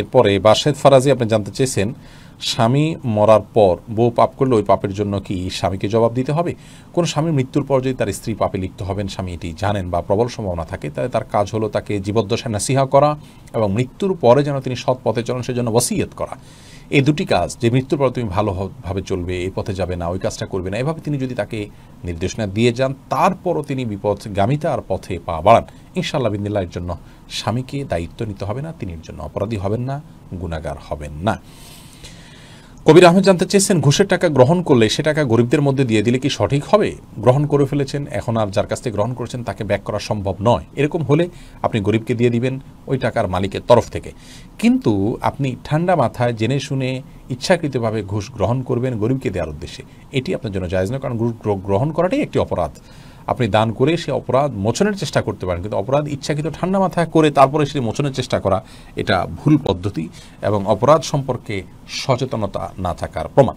এরপরে বাশেদ ফারাজি আপনি জানতে চেয়েছেন স্বামী মরার পর বউ পাপ করলে ওই পাপের জন্য কি স্বামীকে জবাব দিতে হবে কোন স্বামী মৃত্যুর পর যদি তার স্ত্রী পাপে লিপ্ত হবেন স্বামী এটি জানেন বা প্রবল সম্ভাবনা থাকে তাহলে তার কাজ হলো তাকে জীবদ্দশায় নাসিহা করা এবং মৃত্যুর পরে যেন তিনি সৎ পথে চলেন সেজন্য ওসিয়ত করা এই দুটি কাজ যে মৃত্যুর পর তুমি ভালোভাবে চলবে এই পথে যাবে না ওই কাজটা করবে না এভাবে তিনি যদি তাকে নির্দেশনা দিয়ে যান তারপরও তিনি গামিতার পথে পা বাড়ান ইনশাল্লাহ বিন্দিল্লাহ এর জন্য স্বামীকে দায়িত্ব নিতে হবে না তিনি এর জন্য অপরাধী হবেন না গুণাগার হবেন না কবির আহমেদ জানতে চেয়েছেন ঘুষের টাকা গ্রহণ করলে সে টাকা গরিবদের মধ্যে দিয়ে দিলে কি সঠিক হবে গ্রহণ করে ফেলেছেন এখন আর যার কাছ থেকে গ্রহণ করেছেন তাকে ব্যাক করা সম্ভব নয় এরকম হলে আপনি গরিবকে দিয়ে দিবেন ওই টাকার মালিকের তরফ থেকে কিন্তু আপনি ঠান্ডা মাথায় জেনে শুনে ইচ্ছাকৃতভাবে ঘুষ গ্রহণ করবেন গরিবকে দেওয়ার উদ্দেশ্যে এটি আপনার জন্য জায়জ নয় কারণ গ্রহণ করাটাই একটি অপরাধ আপনি দান করে সে অপরাধ মোচনের চেষ্টা করতে পারেন কিন্তু অপরাধ ইচ্ছাকৃত ঠান্ডা মাথায় করে তারপরে সেটি মোচনের চেষ্টা করা এটা ভুল পদ্ধতি এবং অপরাধ সম্পর্কে সচেতনতা না থাকার প্রমাণ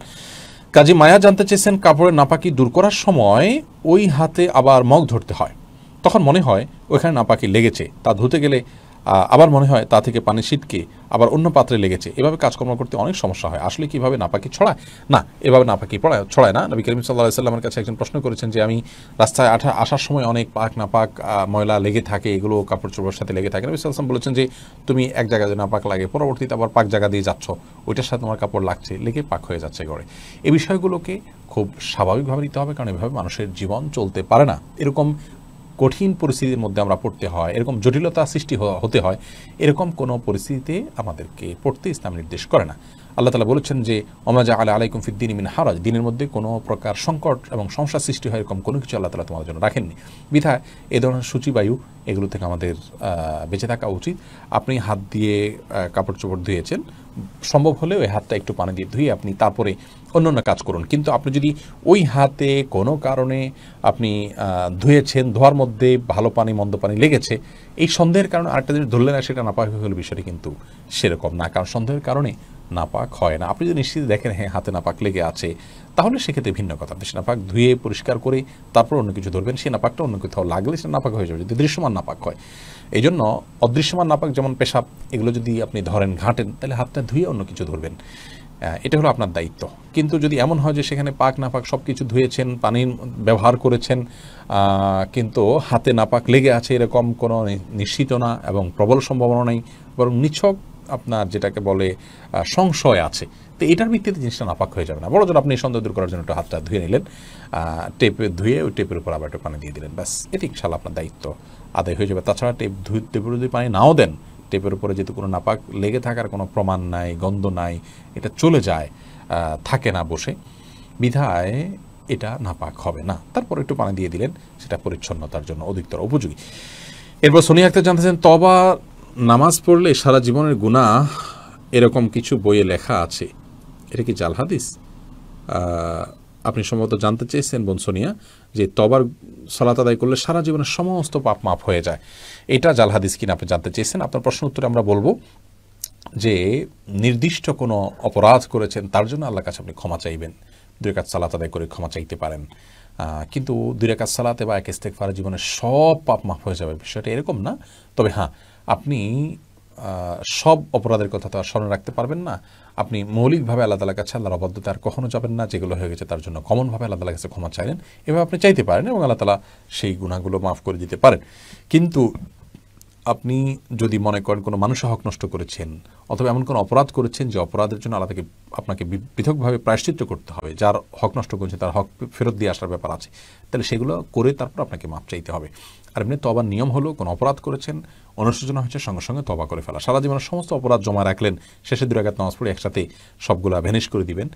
কাজী মায়া জানতে চেয়েছেন কাপড়ের নাপাকি দূর করার সময় ওই হাতে আবার মগ ধরতে হয় তখন মনে হয় ওইখানে নাপাকি লেগেছে তা ধুতে গেলে আবার মনে হয় তা থেকে পানি ছিটকে আবার অন্য পাত্রে লেগেছে এভাবে কাজকর্ম করতে অনেক সমস্যা হয় আসলে কীভাবে নাপাকি ছড়ায় না এভাবে নাপাকি পড়ায় ছড়ায় না নবী করিম সাল্লাহ সাল্লামের কাছে একজন প্রশ্ন করেছেন যে আমি রাস্তায় আঠা আসার সময় অনেক পাক নাপাক ময়লা লেগে থাকে এগুলো কাপড় চোপড়ের সাথে লেগে থাকে নবী সাল্লাম বলেছেন যে তুমি এক জায়গায় যে নাপাক লাগে পরবর্তীতে আবার পাক জায়গা দিয়ে যাচ্ছ ওইটার সাথে তোমার কাপড় লাগছে লেগে পাক হয়ে যাচ্ছে গড়ে এই বিষয়গুলোকে খুব স্বাভাবিকভাবে নিতে হবে কারণ এভাবে মানুষের জীবন চলতে পারে না এরকম কঠিন পরিস্থিতির মধ্যে আমরা পড়তে হয় এরকম জটিলতা সৃষ্টি হতে হয় এরকম কোনো পরিস্থিতিতে আমাদেরকে পড়তে ইসলাম নির্দেশ করে না আল্লাহ তালা বলেছেন যে অমাজা আলা আলাইকুম ফিদ্দিন মিন হারাজ দিনের মধ্যে কোনো প্রকার সংকট এবং সমস্যার সৃষ্টি হয় এরকম কোনো কিছু আল্লাহ তালা তোমাদের জন্য রাখেননি বিধায় এ ধরনের সূচিবায়ু এগুলো থেকে আমাদের বেঁচে থাকা উচিত আপনি হাত দিয়ে কাপড় চোপড় ধুয়েছেন সম্ভব হলে ওই হাতটা একটু পানি দিয়ে ধুয়ে আপনি তারপরে অন্য অন্য কাজ করুন কিন্তু আপনি যদি ওই হাতে কোনো কারণে আপনি ধুয়েছেন ধোয়ার মধ্যে ভালো পানি মন্দ পানি লেগেছে এই সন্দেহের কারণে আরেকটা জিনিস ধরলে না সেটা না পাওয়া হলে বিষয়টি কিন্তু সেরকম না কারণ সন্দেহের কারণে নাপাক হয় না আপনি যদি নিশ্চিত দেখেন হ্যাঁ হাতে নাপাক লেগে আছে তাহলে সেক্ষেত্রে ভিন্ন কথা আপনি সে নাপাক ধুয়ে পরিষ্কার করে তারপর অন্য কিছু ধরবেন সেই নাপাকটা অন্য কোথাও লাগলে সেটা নাপাক হয়ে যাবে যদি দৃশ্যমান নাপাক হয় এই জন্য অদৃশ্যমান নাপাক যেমন পেশাব এগুলো যদি আপনি ধরেন ঘাঁটেন তাহলে হাতটা ধুয়ে অন্য কিছু ধরবেন এটা হলো আপনার দায়িত্ব কিন্তু যদি এমন হয় যে সেখানে পাক নাপাক সব কিছু ধুয়েছেন পানি ব্যবহার করেছেন কিন্তু হাতে নাপাক লেগে আছে এরকম কোনো নিশ্চিত না এবং প্রবল সম্ভাবনা নেই বরং নিছক আপনার যেটাকে বলে সংশয় আছে তো এটার ভিত্তিতে জিনিসটা নাপাক হয়ে যাবে না বড় জন আপনি সন্দেহ দূর করার জন্য একটু হাতটা ধুয়ে নিলেন টেপে ধুয়ে ওই টেপের উপর আবার একটু পানি দিয়ে দিলেন ব্যাস এটি শাল আপনার দায়িত্ব আদায় হয়ে যাবে তাছাড়া টেপ ধুয়ে টেপের যদি পানি নাও দেন টেপের উপরে যেহেতু কোনো নাপাক লেগে থাকার কোনো প্রমাণ নাই গন্ধ নাই এটা চলে যায় থাকে না বসে বিধায় এটা নাপাক হবে না তারপর একটু পানি দিয়ে দিলেন সেটা পরিচ্ছন্নতার জন্য অধিকতর উপযোগী এরপর সোনিয়া আক্তার জানতেছেন তবা নামাজ পড়লে সারা জীবনের গুণা এরকম কিছু বইয়ে লেখা আছে এটা কি জাল হাদিস আপনি সম্ভবত জানতে চেয়েছেন বনসোনিয়া যে তবার সলাত আদায় করলে সারা জীবনের সমস্ত পাপ মাপ হয়ে যায় এটা জাল হাদিস কিনা আপনি জানতে চেয়েছেন আপনার প্রশ্ন উত্তরে আমরা বলবো যে নির্দিষ্ট কোনো অপরাধ করেছেন তার জন্য আল্লাহ কাছে আপনি ক্ষমা চাইবেন দুই কাজ সালাত আদায় করে ক্ষমা চাইতে পারেন কিন্তু দুই কাজ সালাতে বা এক ইস্তেকফারে জীবনের সব পাপ মাফ হয়ে যাবে বিষয়টা এরকম না তবে হ্যাঁ আপনি সব অপরাধের কথা তো আর স্মরণ রাখতে পারবেন না আপনি মৌলিকভাবে আল্লাহ তালার কাছে আল্লাহর অবদ্ধতা আর কখনও যাবেন না যেগুলো হয়ে গেছে তার জন্য কমনভাবে আল্লাহ তালার কাছে ক্ষমা চাইলেন এভাবে আপনি চাইতে পারেন এবং আল্লাহ তালা সেই গুণাগুলো মাফ করে দিতে পারেন কিন্তু আপনি যদি মনে করেন কোনো মানুষের হক নষ্ট করেছেন অথবা এমন কোনো অপরাধ করেছেন যে অপরাধের জন্য আলাদাকে আপনাকে পৃথকভাবে প্রায়শ্চিত্য করতে হবে যার হক নষ্ট করেছে তার হক ফেরত দিয়ে আসার ব্যাপার আছে তাহলে সেগুলো করে তারপর আপনাকে মাপ চাইতে হবে আর এমনি তবার নিয়ম হলো কোনো অপরাধ করেছেন অনুশোচনা হয়েছে সঙ্গে সঙ্গে তবা করে ফেলা সারা জীবনের সমস্ত অপরাধ জমা রাখলেন শেষে দুরাঘাত নামাজ পড়ে একসাথে সবগুলা ভ্যানিশ করে দিবেন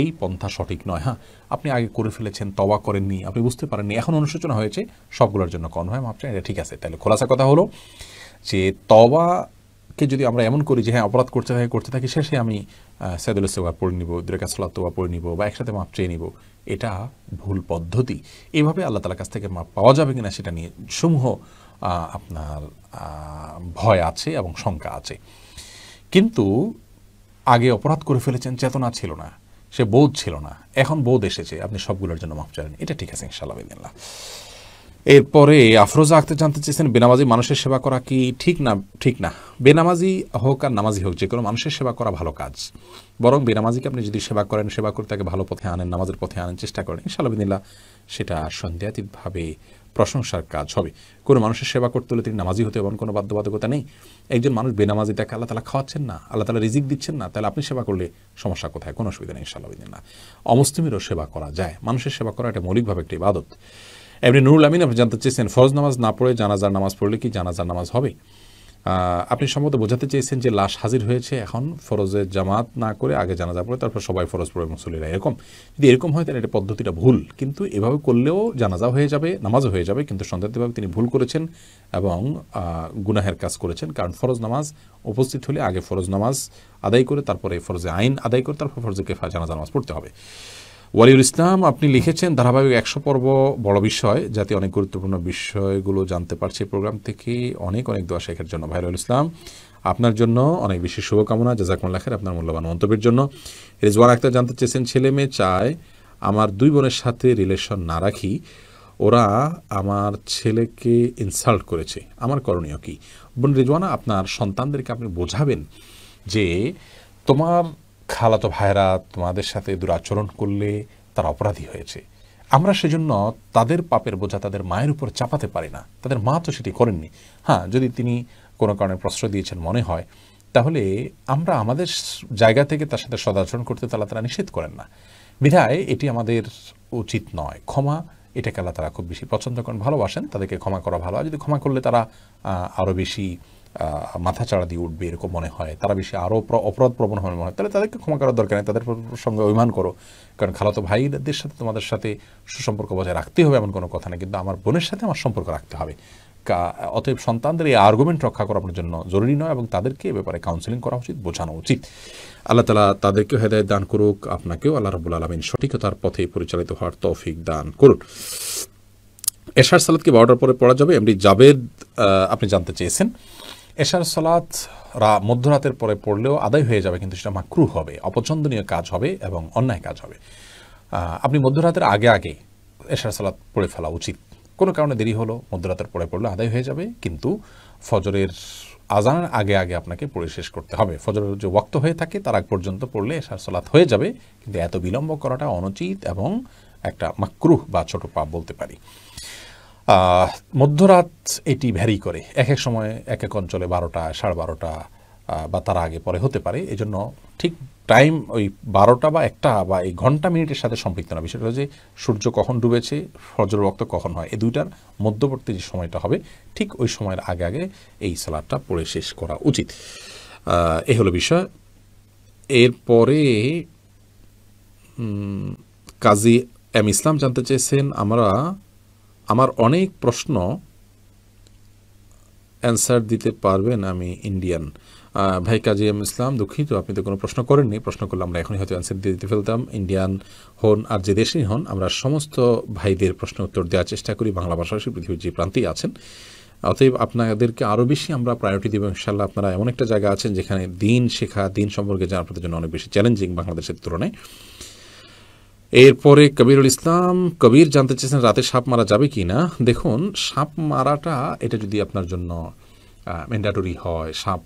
এই পন্থা সঠিক নয় হ্যাঁ আপনি আগে করে ফেলেছেন তবা করেননি আপনি বুঝতে পারেননি এখন অনুশোচনা হয়েছে সবগুলোর জন্য কনভার্ম মাপ এটা ঠিক আছে তাহলে খোলাসা কথা হলো যে তবা কে যদি আমরা এমন করি যে হ্যাঁ অপরাধ করতে থাকি করতে থাকি শেষে আমি সাইদুল সেবা পড়ে নিব দুরেকা সোলাতোয়া পড়ে নিব বা একসাথে মাপ চেয়ে নিব এটা ভুল পদ্ধতি এভাবে আল্লাহ তালার কাছ থেকে মাপ পাওয়া যাবে কিনা সেটা নিয়ে সমূহ আপনার ভয় আছে এবং শঙ্কা আছে কিন্তু আগে অপরাধ করে ফেলেছেন চেতনা ছিল না সে বোধ ছিল না এখন বোধ এসেছে আপনি সবগুলোর জন্য মাপ চাইলেন এটা ঠিক আছে ইনশাল্লাহ এরপরে আফরোজা আখতে জানতে চেয়েছেন বেনামাজি মানুষের সেবা করা কি ঠিক না ঠিক না বেনামাজি হোক আর নামাজি হোক যে কোনো মানুষের সেবা করা ভালো কাজ বরং বেনামাজিকে আপনি যদি সেবা করেন সেবা করে তাকে ভালো পথে আনেন নামাজের পথে আনেন চেষ্টা করেন ইনশাল্লাহ সেটা সন্দেহাতীতভাবে প্রশংসার কাজ হবে কোনো মানুষের সেবা করতে হলে তিনি নামাজি হতে এমন কোনো বাধ্যবাধকতা নেই একজন মানুষ বেনামাজি তাকে আল্লাহ তালা খাওয়াচ্ছেন না আল্লাহ তালা রিজিক দিচ্ছেন না তাহলে আপনি সেবা করলে সমস্যা কোথায় কোনো অসুবিধা নেই ইনশাল্লাহ অমুসলিমেরও সেবা করা যায় মানুষের সেবা করা এটা মৌলিকভাবে একটি বাদত এমনি নুরুল আমিন আপনি জানতে চেয়েছেন ফরজ নামাজ না পড়ে জানাজার নামাজ পড়লে কি জানাজার নামাজ হবে আপনি সম্ভবত বোঝাতে চেয়েছেন যে লাশ হাজির হয়েছে এখন ফরজে জামাত না করে আগে জানাজা পড়ে তারপর সবাই ফরজ পড়ে মুসলিরা এরকম যদি এরকম হয় তাহলে এটা পদ্ধতিটা ভুল কিন্তু এভাবে করলেও জানাজা হয়ে যাবে নামাজও হয়ে যাবে কিন্তু সন্দেহভাবে তিনি ভুল করেছেন এবং গুনাহের কাজ করেছেন কারণ ফরজ নামাজ উপস্থিত হলে আগে ফরজ নামাজ আদায় করে তারপরে ফরজে আইন আদায় করে তারপর ফরজে কেফা জানাজা নামাজ পড়তে হবে ওয়ালিউল ইসলাম আপনি লিখেছেন ধারাবাহিক একশো পর্ব বড় বিষয় যাতে অনেক গুরুত্বপূর্ণ বিষয়গুলো জানতে পারছি প্রোগ্রাম থেকে অনেক অনেক দোয়া শেখের জন্য ভাইরুল ইসলাম আপনার জন্য অনেক বেশি শুভকামনা জাজাকুমুল্লা খের আপনার মূল্যবান মন্তব্যের জন্য রেজওয়ান আক্তার জানতে চেয়েছেন ছেলে মেয়ে চায় আমার দুই বোনের সাথে রিলেশন না রাখি ওরা আমার ছেলেকে ইনসাল্ট করেছে আমার করণীয় কি বোন রেজওয়ানা আপনার সন্তানদেরকে আপনি বোঝাবেন যে তোমার খালাতো ভাইরা তোমাদের সাথে দুরাচরণ করলে তারা অপরাধী হয়েছে আমরা সেজন্য তাদের পাপের বোঝা তাদের মায়ের উপর চাপাতে পারি না তাদের মা তো সেটি করেননি হ্যাঁ যদি তিনি কোনো কারণে প্রশ্রয় দিয়েছেন মনে হয় তাহলে আমরা আমাদের জায়গা থেকে তার সাথে সদাচরণ করতে তাহলে তারা নিষেধ করেন না বিধায় এটি আমাদের উচিত নয় ক্ষমা এটাকে আল্লাহ তারা খুব বেশি পছন্দ করেন ভালোবাসেন তাদেরকে ক্ষমা করা ভালো যদি ক্ষমা করলে তারা আরও বেশি মাথাচাড়া দিয়ে উঠবে এরকম মনে হয় তারা বেশি আরও অপরাধ প্রবণ হবে মনে হয় তাহলে তাদেরকে ক্ষমা করার দরকার নেই তাদের সঙ্গে অভিমান করো কারণ খালাতো ভাইদের সাথে তোমাদের সাথে সুসম্পর্ক বজায় রাখতে হবে এমন কোনো কথা না কিন্তু আমার বোনের সাথে আমার সম্পর্ক রাখতে হবে অতএব সন্তানদের এই আর্গুমেন্ট রক্ষা করা আপনার জন্য জরুরি নয় এবং তাদেরকে এ ব্যাপারে কাউন্সেলিং করা উচিত বোঝানো উচিত আল্লাহ তালা তাদেরকেও হেদায়ত দান করুক আপনাকেও আল্লাহ রবুল আলমিন সঠিকতার পথে পরিচালিত হওয়ার তৌফিক দান করুন এশার সালাদকে বারোটার পরে পড়া যাবে এমনি জাবেদ আপনি জানতে চেয়েছেন এশার সালাত রা মধ্যরাতের পরে পড়লেও আদায় হয়ে যাবে কিন্তু সেটা মাকরু হবে অপছন্দনীয় কাজ হবে এবং অন্যায় কাজ হবে আপনি মধ্যরাতের আগে আগে এশার সালাত পড়ে ফেলা উচিত কোনো কারণে দেরি হলো মধ্যরাতের পরে পড়লে আদায় হয়ে যাবে কিন্তু ফজরের আজানের আগে আগে আপনাকে পড়ে শেষ করতে হবে ফজরের যে ওয়াক্ত হয়ে থাকে তার আগ পর্যন্ত পড়লে এশার সালাত হয়ে যাবে কিন্তু এত বিলম্ব করাটা অনুচিত এবং একটা মাকরুহ বা ছোট পাপ বলতে পারি মধ্যরাত এটি ভ্যারি করে এক এক সময় এক এক অঞ্চলে বারোটা সাড়ে বারোটা বা তার আগে পরে হতে পারে এজন্য ঠিক টাইম ওই বারোটা বা একটা বা এই ঘন্টা মিনিটের সাথে সম্পৃক্ত না বিষয়টা যে সূর্য কখন ডুবেছে ফজর রক্ত কখন হয় এই দুইটার মধ্যবর্তী যে সময়টা হবে ঠিক ওই সময়ের আগে আগে এই সালাদটা পড়ে শেষ করা উচিত এই হলো বিষয় এরপরে কাজী এম ইসলাম জানতে চেয়েছেন আমরা আমার অনেক প্রশ্ন অ্যান্সার দিতে পারবেন আমি ইন্ডিয়ান ভাই কাজী এম ইসলাম দুঃখিত আপনি তো কোনো প্রশ্ন করেননি প্রশ্ন করলে আমরা এখনই হয়তো অ্যান্সার দিয়ে দিতে ফেলতাম ইন্ডিয়ান হন আর যে দেশেই হন আমরা সমস্ত ভাইদের প্রশ্ন উত্তর দেওয়ার চেষ্টা করি বাংলা ভাষাভাষী পৃথিবীর যে প্রান্তেই আছেন অতএব আপনাদেরকে আরও বেশি আমরা প্রায়োরিটি দেবো ইনশাল্লাহ আপনারা এমন একটা জায়গা আছেন যেখানে দিন শেখা দিন সম্পর্কে জানার জন্য অনেক বেশি চ্যালেঞ্জিং বাংলাদেশের তুলনায় এরপরে কবিরুল ইসলাম কবির জানতে চেয়েছেন রাতে সাপ মারা যাবে কি না দেখুন সাপ মারাটা এটা যদি আপনার জন্য ম্যান্ডাটরি হয় সাপ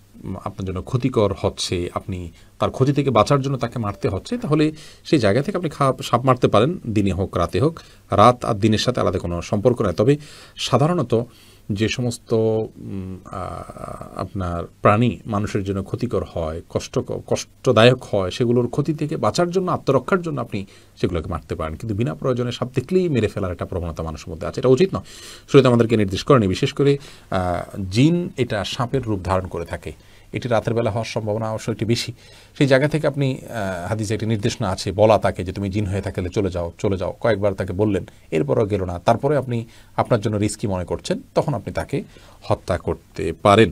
আপনার জন্য ক্ষতিকর হচ্ছে আপনি তার ক্ষতি থেকে বাঁচার জন্য তাকে মারতে হচ্ছে তাহলে সেই জায়গা থেকে আপনি সাপ মারতে পারেন দিনে হোক রাতে হোক রাত আর দিনের সাথে আলাদা কোনো সম্পর্ক নয় তবে সাধারণত যে সমস্ত আপনার প্রাণী মানুষের জন্য ক্ষতিকর হয় কষ্ট কষ্টদায়ক হয় সেগুলোর ক্ষতি থেকে বাঁচার জন্য আত্মরক্ষার জন্য আপনি সেগুলোকে মারতে পারেন কিন্তু বিনা প্রয়োজনে সাপ দেখলেই মেরে ফেলার একটা প্রবণতা মানুষের মধ্যে আছে এটা উচিত নয় শুধু আমাদেরকে নির্দেশ করেনি বিশেষ করে জিন এটা সাপের রূপ ধারণ করে থাকে এটি রাতের বেলা হওয়ার সম্ভাবনা অবশ্যই একটি বেশি সেই জায়গা থেকে আপনি হাদিসে একটি নির্দেশনা আছে বলা তাকে যে তুমি জিন হয়ে থাকলে চলে যাও চলে যাও কয়েকবার তাকে বললেন এরপরও গেল না তারপরে আপনি আপনার জন্য রিস্কি মনে করছেন তখন আপনি তাকে হত্যা করতে পারেন